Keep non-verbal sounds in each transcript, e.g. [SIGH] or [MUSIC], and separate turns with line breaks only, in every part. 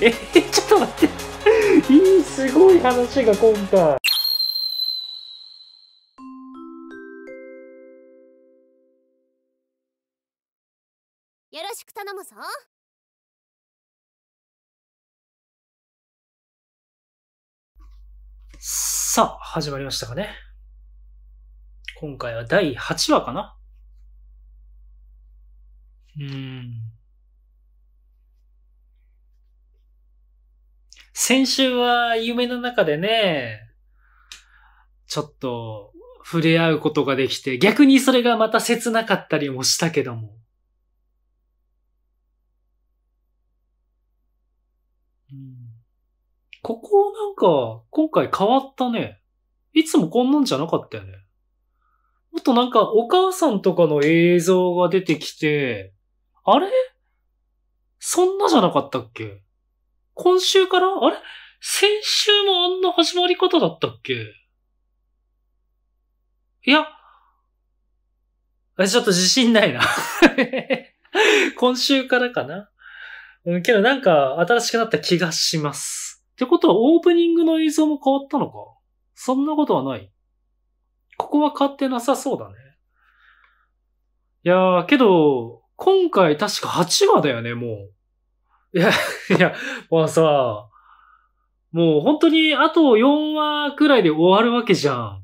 えー、ちょっと待って。いい、すごい話が今回。よ
ろしく頼むぞ。さあ、始まりましたかね。今回は第8話かな
うん。先週は夢の中でね、ちょっと触れ合うことができて、逆にそれがまた切なかったりもしたけども。ここなんか今回変わったね。いつもこんなんじゃなかったよね。もっとなんかお母さんとかの映像が出てきて、あれそんなじゃなかったっけ今週からあれ先週もあんな始まり方だったっけいや、ちょっと自信ないな [LAUGHS] 今週からかな。うん、けどなんか新しくなった気がします。ってことはオープニングの映像も変わったのかそんなことはない。ここは変わってなさそうだね。いやー、けど、今回確か8話だよね、もう。いや、いや、もうさ、もう本当にあと4話くらいで終わるわけじゃん。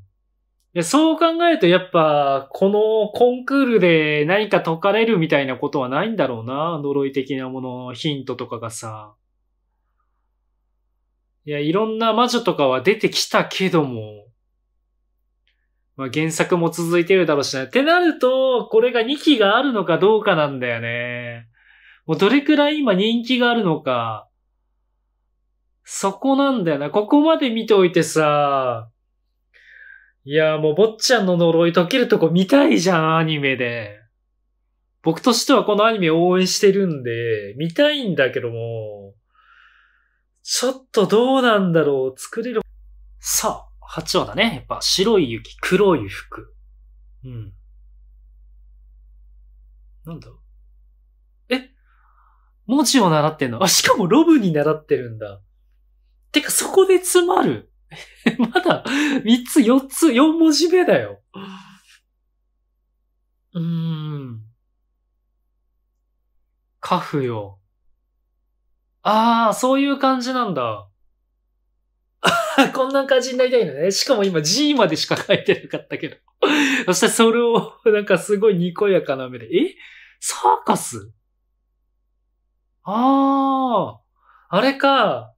そう考えるとやっぱ、このコンクールで何か解かれるみたいなことはないんだろうな。呪い的なもの、ヒントとかがさ。いや、いろんな魔女とかは出てきたけども、まあ原作も続いてるだろうしな。ってなると、これが2期があるのかどうかなんだよね。もうどれくらい今人気があるのか。そこなんだよな。ここまで見ておいてさ、いや、もう坊ちゃんの呪い解けるとこ見たいじゃん、アニメで。僕としてはこのアニメ応援してるんで、見たいんだけども、ちょっとどうなんだろう、作れる。さあ、8話だね。やっぱ白い雪、黒い服。うん。なんだろう文字を習ってんの。あ、しかもロブに習ってるんだ。てか、そこで詰まる。[LAUGHS] まだ、3つ、4つ、4文字目だよ。うーん。カフよ。ああ、そういう感じなんだ。[LAUGHS] こんな感じになりたいのね。しかも今 G までしか書いてなかったけど。そしてそれを、なんかすごいにこやかな目で、えサーカスああ、あれか。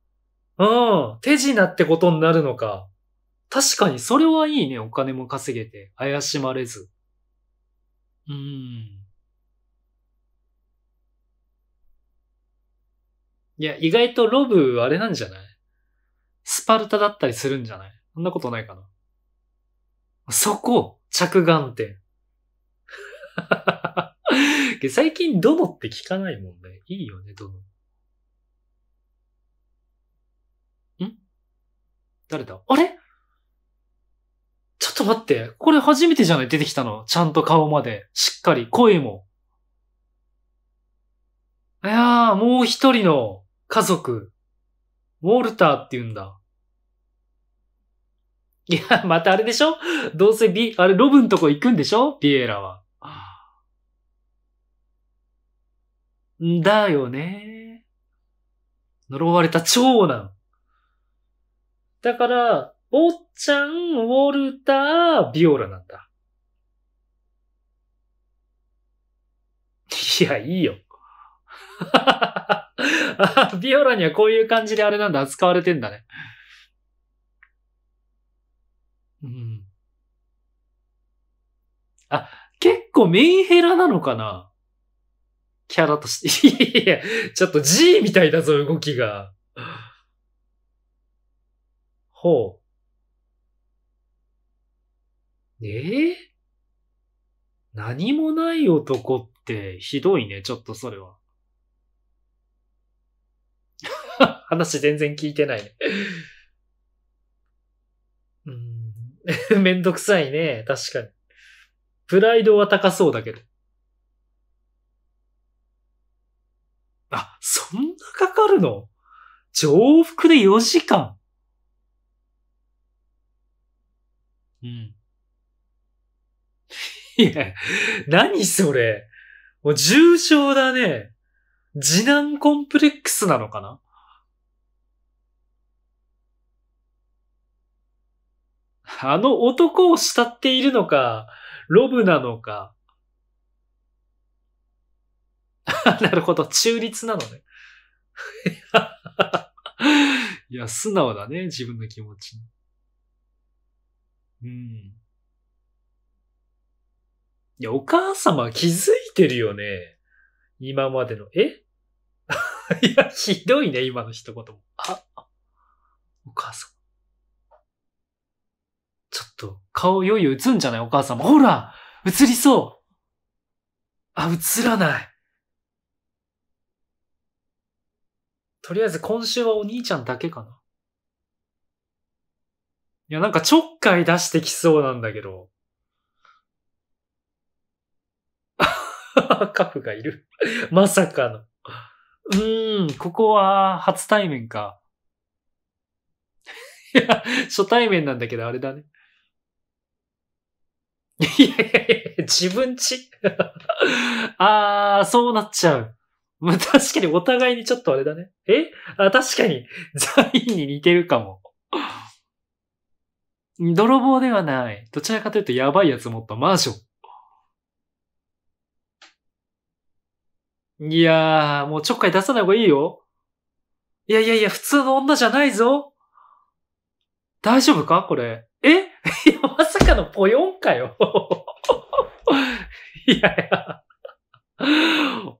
うん、手品ってことになるのか。確かにそれはいいね、お金も稼げて、怪しまれず。うん。いや、意外とロブ、あれなんじゃないスパルタだったりするんじゃないそんなことないかな。そこ、着眼点。最近、どのって聞かないもんね。いいよね、どの。ん誰だあれちょっと待って。これ初めてじゃない出てきたの。ちゃんと顔まで。しっかり。声も。いやー、もう一人の家族。ウォルターって言うんだ。いや、またあれでしょどうせビ、あれ、ロブンとこ行くんでしょビエラは。だよね。呪われた長男。だから、坊ちゃん、ウォルター、ビオラなんだ。いや、いいよ。[LAUGHS] ビオラにはこういう感じであれなんだ、扱われてんだね。うん。あ、結構メンヘラなのかなキャラとして、[LAUGHS] いや、いや、ちょっと G みたいだぞ、動きが。ほう。ええー、何もない男ってひどいね、ちょっとそれは。[LAUGHS] 話全然聞いてないね。うん。[LAUGHS] めんどくさいね、確かに。プライドは高そうだけど。あ、そんなかかるの上腹で4時間うん。いや、何それ。もう重症だね。次男コンプレックスなのかなあの男を慕っているのか、ロブなのか、[LAUGHS] なるほど。中立なのね。[LAUGHS] いや、素直だね。自分の気持ちうん。いや、お母様気づいてるよね。今までの。え [LAUGHS] いや、ひどいね、今の一言も。あ、お母様。ちょっと、顔よいよ映んじゃないお母様。ほら映りそうあ、映らない。とりあえず今週はお兄ちゃんだけかな。いや、なんかちょっかい出してきそうなんだけど。[LAUGHS] カフがいるまさかのうーん、ここは初対面か。[LAUGHS] いや、初対面なんだけどあれだね。いやいやいや、自分ち [LAUGHS] あー、そうなっちゃう。[LAUGHS] まあ、確かにお互いにちょっとあれだね。えあ、確かに、[LAUGHS] ザインに似てるかも。泥棒ではない。どちらかというと、やばいやつ持ったマンション。いやー、もうちょっかい出さない方がいいよ。いやいやいや、普通の女じゃないぞ。大丈夫かこれ。え [LAUGHS] いや、まさかのポヨンかよ。いやいや。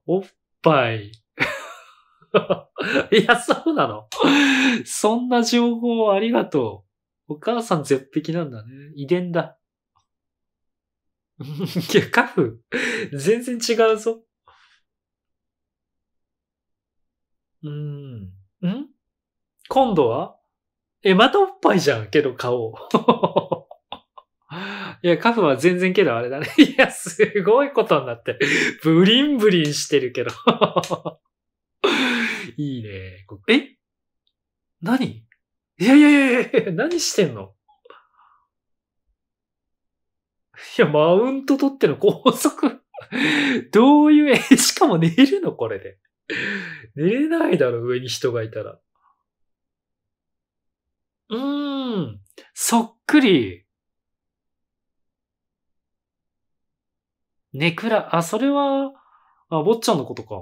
おっ
ぱい。[LAUGHS] いや、
そうなの。そんな情報ありがとう。お母さん絶壁なんだね。遺伝だ。いや、カフ。全然違うぞ。うん。ん今度はえ、またおっぱいじゃんけど顔。いや、カフは全然けどあれだね。[LAUGHS] いや、すごいことになって。ブリンブリンしてるけど。
[LAUGHS] いいね。
え何いやいやいやいや、何してんのいや、マウント取っての高速。どういう、え、しかも寝るのこれで。寝れないだろ、上に人がいたら。うーん。そっくり。ネクラ、あ、それは、あ、坊ちゃんのことか。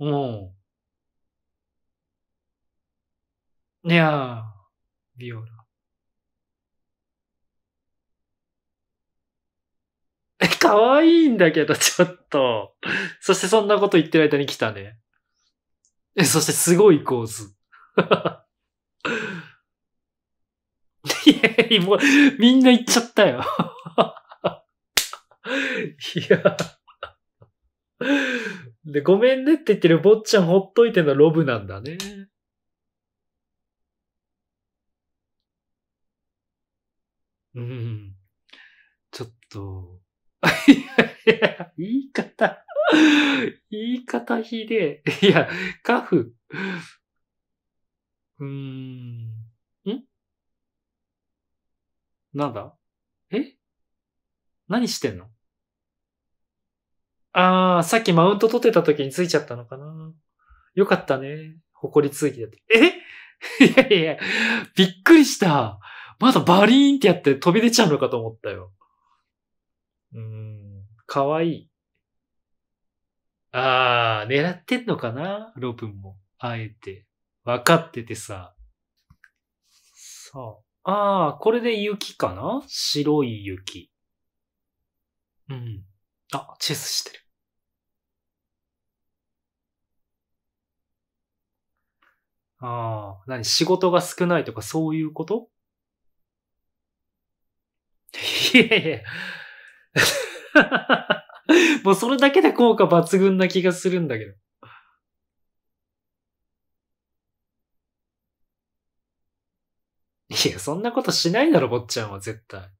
うん。いやー、ビオラ。え、かわいいんだけど、ちょっと。そしてそんなこと言ってる間に来たね。え、そしてすごい構図。[LAUGHS] いや、もう、みんな言っちゃったよいや。で、ごめんねって言ってる坊ちゃんほっといてのロブなんだね。
うん。ちょっと。[LAUGHS] いやい
や、言い方。言い方ひでえ。いや、カフ。うーん。んなんだえ何してんのああ、さっきマウント取ってた時についちゃったのかな。よかったね。誇り続きだっえ [LAUGHS] いやいや、びっくりした。まだバリーンってやって飛び出ちゃうのかと思ったよ。うーん、かわいい。ああ、狙ってんのかなロブンも。あえて。わかっててさ。さあ。ああ、これで雪かな
白い雪。うん。あ、チェスしてる。
ああ、何仕事が少ないとかそういうこといやいや。[LAUGHS] もうそれだけで効果抜群な気がするんだけど。いや、そんなことしないだろ、坊ちゃんは絶対。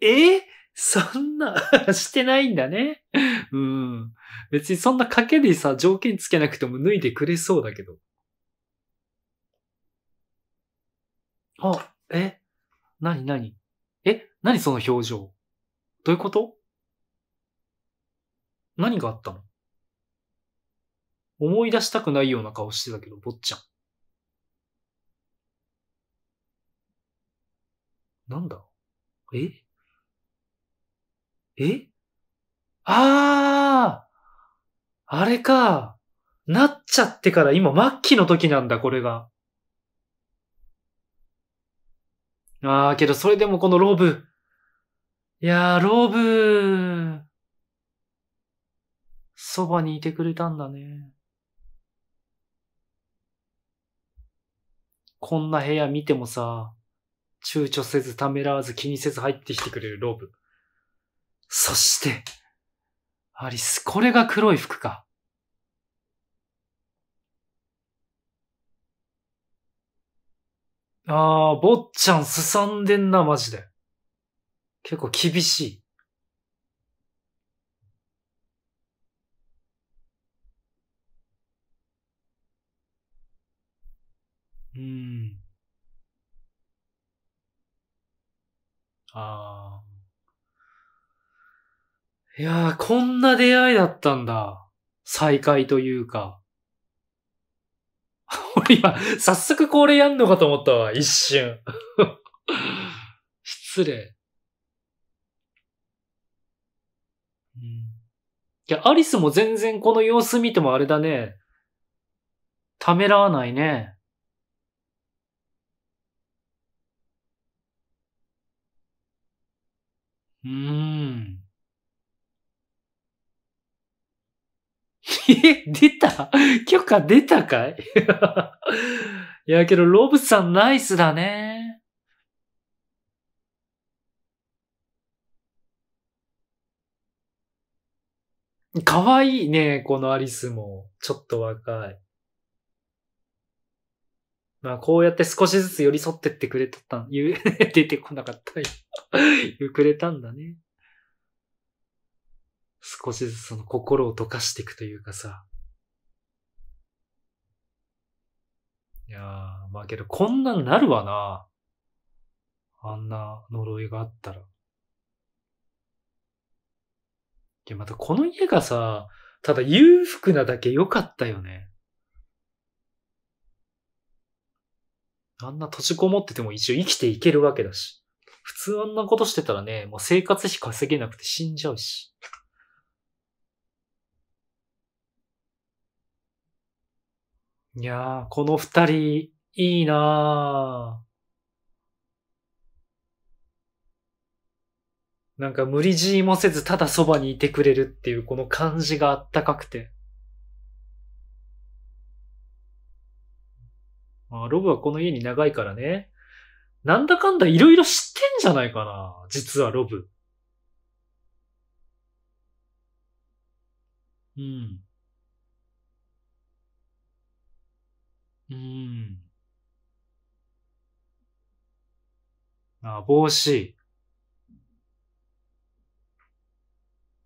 えーそんな [LAUGHS] してないんだね。うん。別にそんな賭けでさ、条件つけなくても脱いでくれそうだけど。あ、えなになにえなにその表情どういうこと何があったの思い出したくないような顔してたけど、坊ちゃん。なんだええあああれか。なっちゃってから今末期の時なんだ、これが。ああ、けどそれでもこのローブ。いやー、ローブ。そばにいてくれたんだね。こんな部屋見てもさ、躊躇せずためらわず気にせず入ってきてくれるローブ。そして、アリス、これが黒い服か。ああ、坊ちゃんすさんでんな、マジで。結構厳しい。
うん。ああ。いや
ー、こんな出会いだったんだ。再会というか。[LAUGHS] 俺今、早速これやんのかと思ったわ、一瞬。[LAUGHS] 失礼。うん、いや、アリスも全然この様子見てもあれだね。ためらわないね。うーん。え、出た許可出たかい [LAUGHS] いやけど、ロブさんナイスだね。かわいいね、このアリスも。ちょっと若い。まあ、こうやって少しずつ寄り添ってってくれた、言う、[LAUGHS] 出てこなかった。言くれたんだね。少しずつその心を溶かしていくというかさ。いやー、まあけどこんなんなるわな。あんな呪いがあったら。で、またこの家がさ、ただ裕福なだけ良かったよね。あんな閉じこもってても一応生きていけるわけだし。普通あんなことしてたらね、もう生活費稼げなくて死んじゃうし。いやー、この二人、いいなー。なんか無理強いもせずただそばにいてくれるっていうこの感じがあったかくて。あ、ロブはこの家に長いからね。なんだかんだいろい
ろ知ってんじゃないかな。実はロブ。うん。うん。
あ、帽子。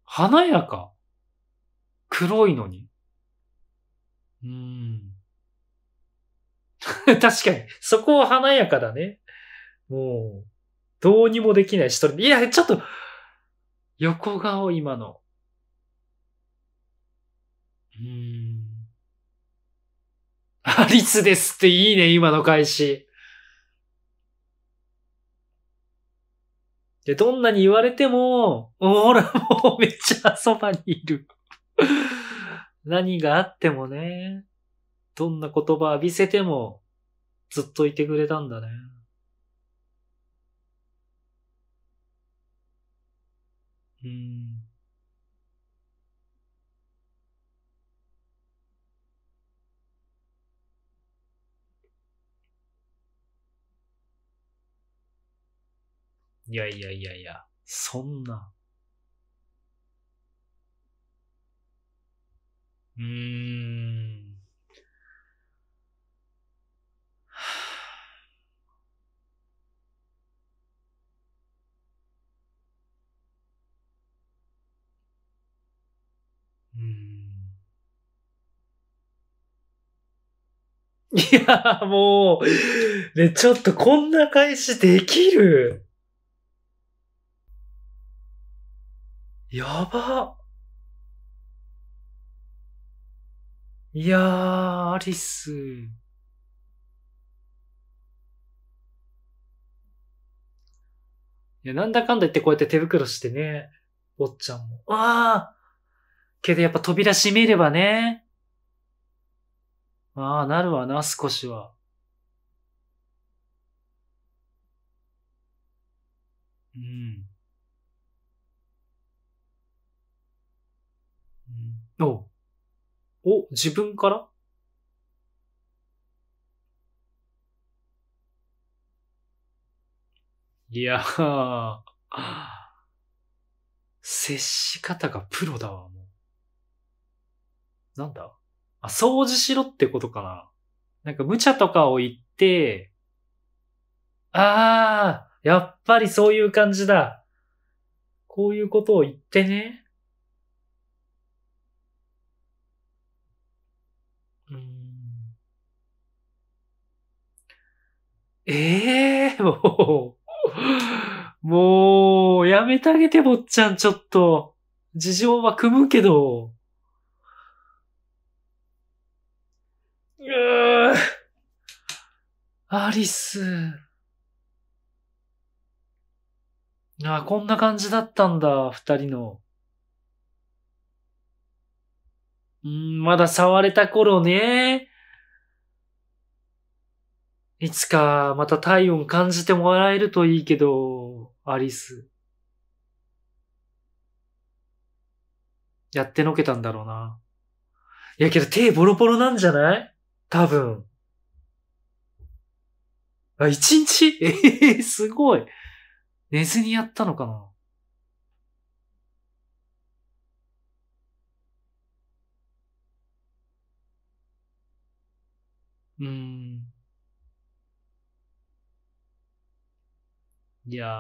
華やか。黒いのに。うん。[LAUGHS] 確かに、そこは華やかだね。もう、どうにもできないし、それ、いや、ちょっと、横顔、今の。うん。[LAUGHS] アリスですっていいね、今の返し。で、どんなに言われても、ほら、もうめっちゃそばにいる。[LAUGHS] 何があってもね、どんな言葉浴びせても、ずっといてくれたんだね。い
やいやいやいや、
そんな。
うん。[SIGHS] うん。いや、もう、
ね、ちょっとこんな返しできるやばいやー、アリス。いや、なんだかんだ言ってこうやって手袋してね、おっちゃんも。ああけどやっぱ扉閉めればね。ああ、なるわな、少しは。うん。の、を自分からいやー、接し方がプロだわ、もう。なんだあ、掃除しろってことかな。なんか無茶とかを言って、あー、やっぱりそういう感じだ。こういうことを言ってね。
うん。ええー、も
う、もう、やめてあげて、坊ちゃん、ちょっと。事情は組むけど。うーアリス。ああ、こんな感じだったんだ、二人の。うん、まだ触れた頃ね。いつかまた体温感じてもらえるといいけど、アリス。やってのけたんだろうな。いやけど手ボロボロなんじゃない多分。あ、一日 [LAUGHS] ええー、すごい。寝ずにやったのかな
うーん。
いや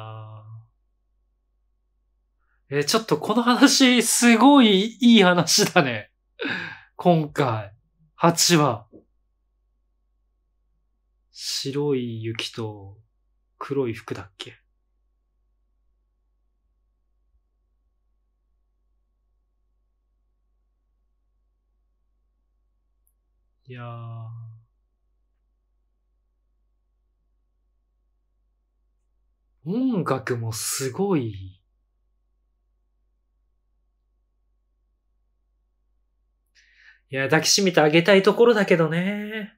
ー。え、ちょっとこの話、すごいいい話だね。[LAUGHS] 今回、8話。白い雪と黒い服だっけ
いやー。
音楽もすごい。いや、抱きしめてあげたいところだけどね。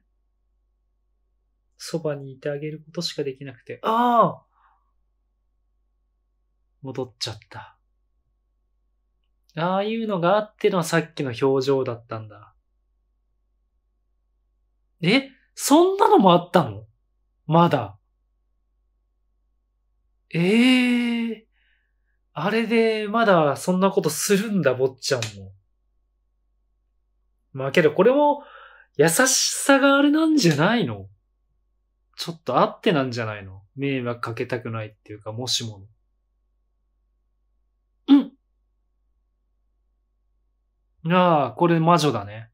そばにいてあげることしかできなくて。ああ戻っちゃった。ああいうのがあってのはさっきの表情だったんだ。えそんなのもあったのまだ。ええー、あれでまだそんなことするんだ、坊ちゃんも。まあけどこれも優しさがあれなんじゃないのちょっとあってなんじゃないの迷惑かけたくないっていうか、もしもの。うん。ああ、これ魔女だね。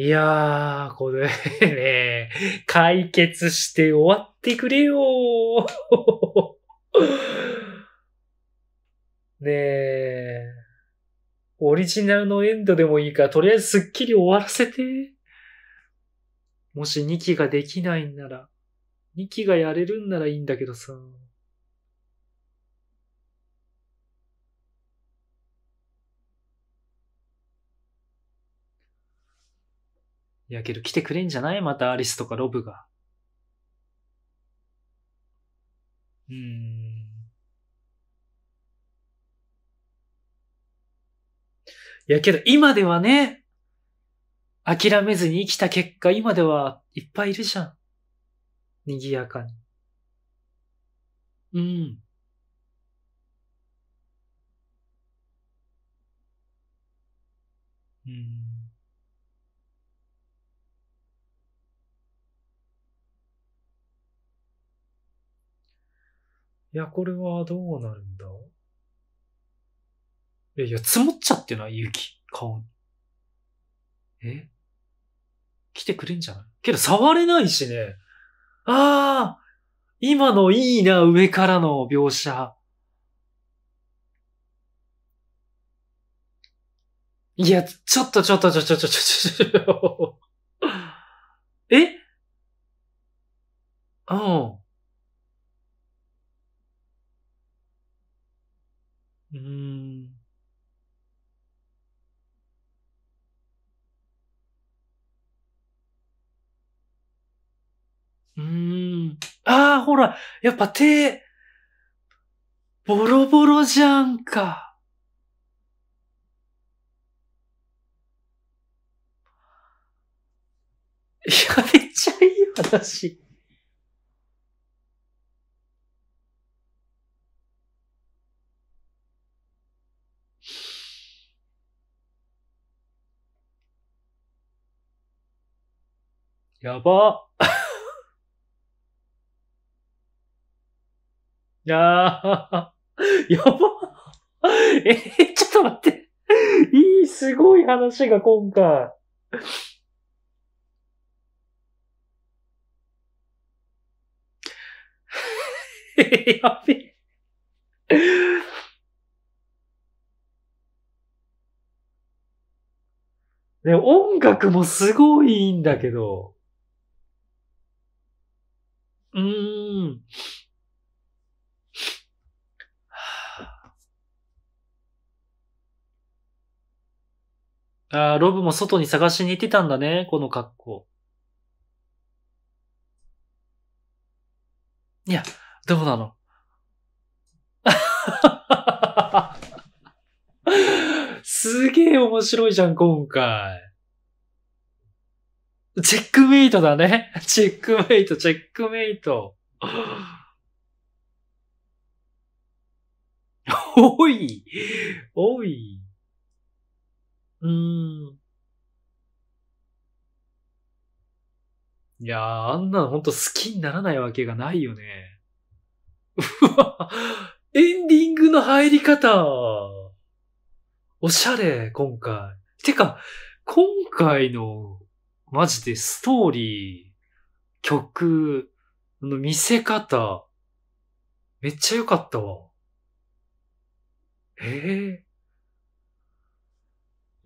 いやー、これね、解決して終わってくれよー。[LAUGHS] ねえ、オリジナルのエンドでもいいから、とりあえずスッキリ終わらせて。もし2期ができないんなら、2期がやれるんならいいんだけどさ。いやけど来てくれんじゃないまたアリスとかロブが。うーん。いやけど今ではね、諦めずに生きた結果、今ではいっぱいいるじゃん。賑やかに。うん。うんいや、これはどうなるんだ
え、いや、積もっちゃってない雪。顔に。え
来てくれんじゃないけど触れないしね。ああ今のいいな、上からの描写。いや、ちょっとちょっとちょちょちょちょちょちょ。えうん。ああ、ほら、やっぱ手、ボロボロじゃんか。いや、めっちゃいい話。
やば。
やー、[LAUGHS] やば。[LAUGHS] えー、ちょっと待って。いい、すごい話が今回。[LAUGHS]
やべえ。
で、音楽もすごいいいんだけど。
うーん。
ああ、ロブも外に探しに行ってたんだね、この格好。いや、どうなの
[LAUGHS] す
げえ面白いじゃん、今回。チェックメイトだね。チェックメイト、チェックメイト。[LAUGHS] おい、おい。うーん。いやー、あんなのほんと好きにならないわけがないよね。うわ、エンディングの入り方。おしゃれ、今回。てか、今回の、マジでストーリー、曲、の見せ方、めっちゃ良かったわ。ええー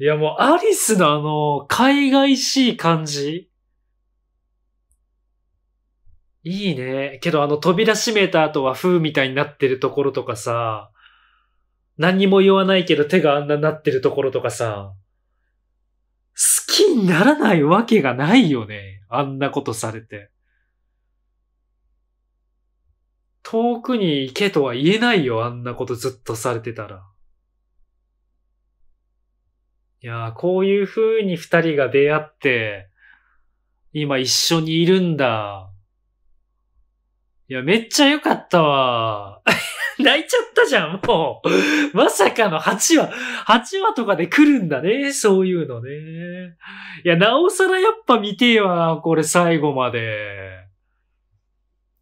いやもうアリスのあの、海外しい感じいいね。けどあの扉閉めた後は風みたいになってるところとかさ、何も言わないけど手があんなになってるところとかさ、好きにならないわけがないよね。あんなことされて。遠くに行けとは言えないよ、あんなことずっとされてたら。いやー、こういう風に二人が出会って、今一緒にいるんだ。いや、めっちゃ良かったわ。[LAUGHS] 泣いちゃったじゃん、もう。まさかの8話、8話とかで来るんだね、そういうの
ね。
いや、なおさらやっぱ見てえわ、これ最後まで。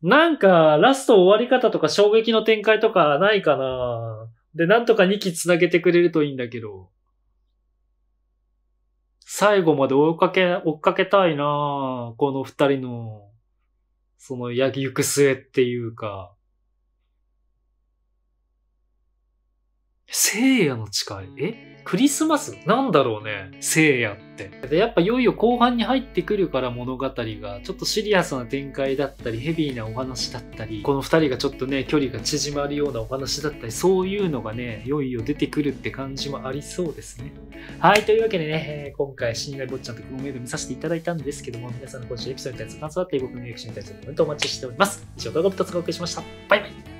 なんか、ラスト終わり方とか衝撃の展開とかないかな。で、なんとか2期繋げてくれるといいんだけど。最後まで追いかけ、追っかけたいなこの二人の、その、やぎ行く末っていうか。聖夜の誓いえクリスマスなんだろうね聖夜って。やっぱいよいよ後半に入ってくるから物語が、ちょっとシリアスな展開だったり、ヘビーなお話だったり、この二人がちょっとね、距離が縮まるようなお話だったり、そういうのがね、いよいよ出てくるって感じもありそうですね。はい、というわけでね、今回、死神坊ちゃんとクモメール見させていただいたんですけども、皆さんの今週エピソードに対する感想だったり、僕のリアクションに対するコメントお待ちしております。以上、動画2つお送りしました。バイバイ。